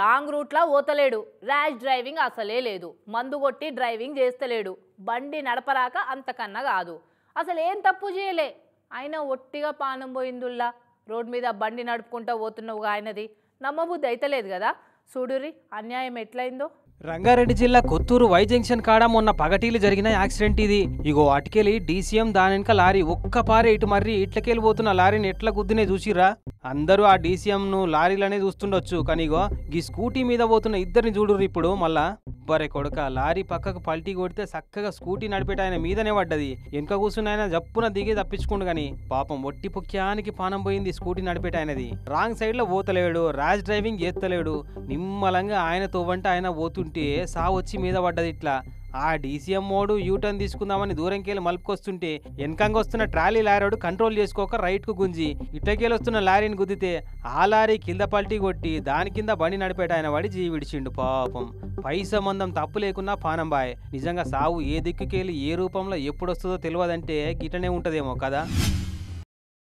wrong రూట్లా ఓతలేడు rash driving అసలే లేదు మందు కొట్టి డ్రైవింగ్ చేస్తలేడు బండి నడపరాక అంతకన్నా కాదు అసలు ఏం తప్పు చేయలే ఆయన ఒట్టిగా పానం పోయిందుల్లా రోడ్ మీద బండి నడుపుకుంటూ పోతున్నావుగా ఆయనది నమ్మబుద్ధి అయితలేదు కదా చూడురి అన్యాయం ఎట్లయిందో రంగారెడ్డి జిల్లా కొత్తూరు వై జంక్షన్ కాడ మొన్న పగటీలు జరిగిన యాక్సిడెంట్ ఇది ఇగో అటుకెళ్ళి డీసీఎం దాని వెనక లారీ ఒక్క పారే ఇటు మర్రి ఇట్లకెళ్ళిపోతున్న లారీని ఎట్ల గుద్దునే చూసిరా అందరూ ఆ డీసీఎంను లారీలనే చూస్తుండొచ్చు కానీ ఇగో ఈ స్కూటీ మీద పోతున్న ఇద్దరిని చూడురు ఇప్పుడు మళ్ళా అబ్బరే కొడుక లారీ పక్కకు పల్టీ కొడితే చక్కగా స్కూటీ నడిపేట ఆయన మీదనే పడ్డది వెనుక కూర్చుని ఆయన జప్పున దిగి తప్పించుకుండు గాని పాపం ఒట్టి పుక్యానికి పానం పోయింది స్కూటీ నడిపేట ఆయనది రాంగ్ సైడ్ లో పోతలేడు రాజ్ డ్రైవింగ్ చేస్తలేడు నిమ్మలంగా ఆయన వంట ఆయన పోతుంటే సా వచ్చి మీద పడ్డది ఇట్లా ఆ డీసీఎం మోడు యూటర్న్ తీసుకుందామని దూరంకెళ్ళి మలుపుకొస్తుంటే వెనకంగా వస్తున్న ట్రాలీ లారీడు కంట్రోల్ చేసుకోక రైట్ కు గుంజి ఇటకేలు వస్తున్న లారీని గుద్దితే ఆ లారీ కింద పల్టీ కొట్టి దాని కింద బండి నడిపేట ఆయన వాడి జీవి విడిచిండు పాపం పై సంబంధం తప్పు లేకున్నా పానంబాయ్ నిజంగా సావు ఏ దిక్కుకెళ్ళి ఏ రూపంలో ఎప్పుడొస్తుందో తెలియదంటే గిటనే ఉంటదేమో కదా